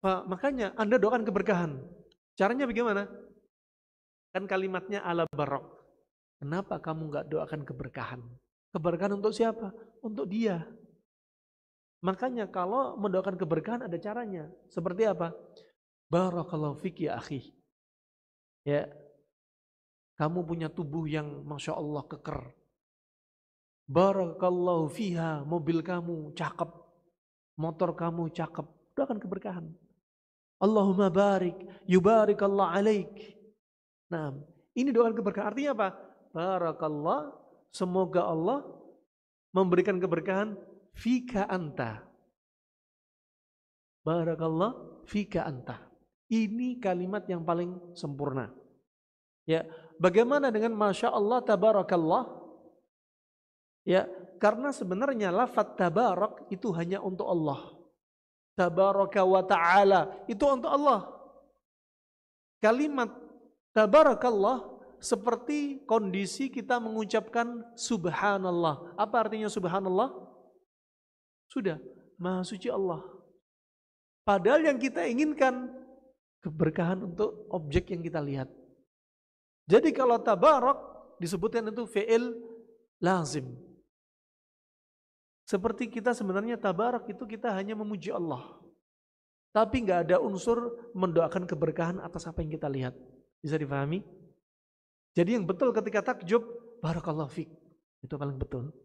pak makanya Anda doakan keberkahan. Caranya bagaimana? Kan kalimatnya ala barok. Kenapa kamu nggak doakan keberkahan? Keberkahan untuk siapa? Untuk dia. Makanya kalau mendoakan keberkahan ada caranya. Seperti apa? Barakallahu fiki ya akhi. Ya. Kamu punya tubuh yang Masya Allah keker. Barakallahu fiha mobil kamu cakep. Motor kamu cakep. Doakan keberkahan. Allahumma barik, yubarik Allah alaik. Nah, ini doa keberkahan. Artinya apa? Barakallah, semoga Allah memberikan keberkahan fika anta. Barakallah fika anta. Ini kalimat yang paling sempurna. Ya, bagaimana dengan masya Allah tabarakallah? Ya, karena sebenarnya lafadz tabarak itu hanya untuk Allah tabaraka wa ta'ala. Itu untuk Allah. Kalimat tabarakallah seperti kondisi kita mengucapkan subhanallah. Apa artinya subhanallah? Sudah, maha suci Allah. Padahal yang kita inginkan keberkahan untuk objek yang kita lihat. Jadi kalau tabarak disebutkan itu fi'il lazim. Seperti kita sebenarnya tabarak itu kita hanya memuji Allah. Tapi nggak ada unsur mendoakan keberkahan atas apa yang kita lihat. Bisa dipahami? Jadi yang betul ketika takjub, barakallah fiqh. Itu paling betul.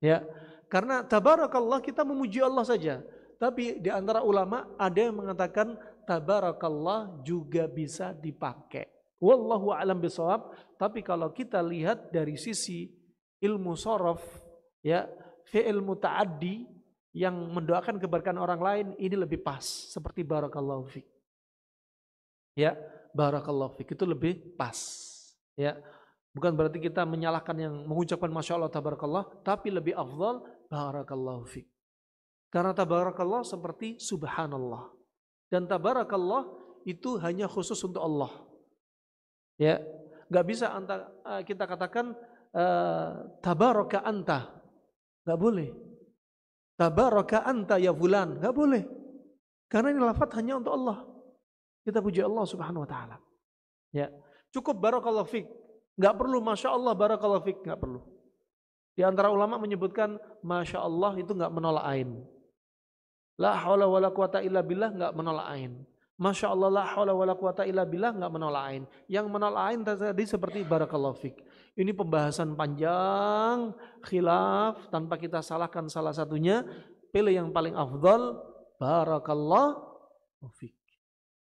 Ya, karena tabarakallah kita memuji Allah saja. Tapi di antara ulama ada yang mengatakan tabarakallah juga bisa dipakai. Wallahu alam bisawab. Tapi kalau kita lihat dari sisi ilmu sorof, ya fi'il muta'addi yang mendoakan keberkahan orang lain ini lebih pas seperti barakallahu fik. Ya, barakallahu fi itu lebih pas. Ya. Bukan berarti kita menyalahkan yang mengucapkan masya Allah tabarakallah, tapi lebih afdal barakallahu fi. Karena tabarakallah seperti subhanallah. Dan tabarakallah itu hanya khusus untuk Allah. Ya, nggak bisa eh, kita katakan uh, tabaraka anta gak boleh. Tabaraka anta ya fulan. Gak boleh. Karena ini lafat hanya untuk Allah. Kita puji Allah subhanahu wa ta'ala. Ya. Cukup barakallahu fik. gak perlu Masya Allah barakallahu fik. gak perlu. Di antara ulama menyebutkan Masya Allah itu gak menolak ain. La haula wa la quwata illa billah gak menolak ain. Masya Allah la hawla wa la quwata illa billah nggak menolak ain. Yang menolak ain tadi seperti barakallahu fik. Ini pembahasan panjang, khilaf, tanpa kita salahkan salah satunya. Pilih yang paling afdal, barakallahu fik.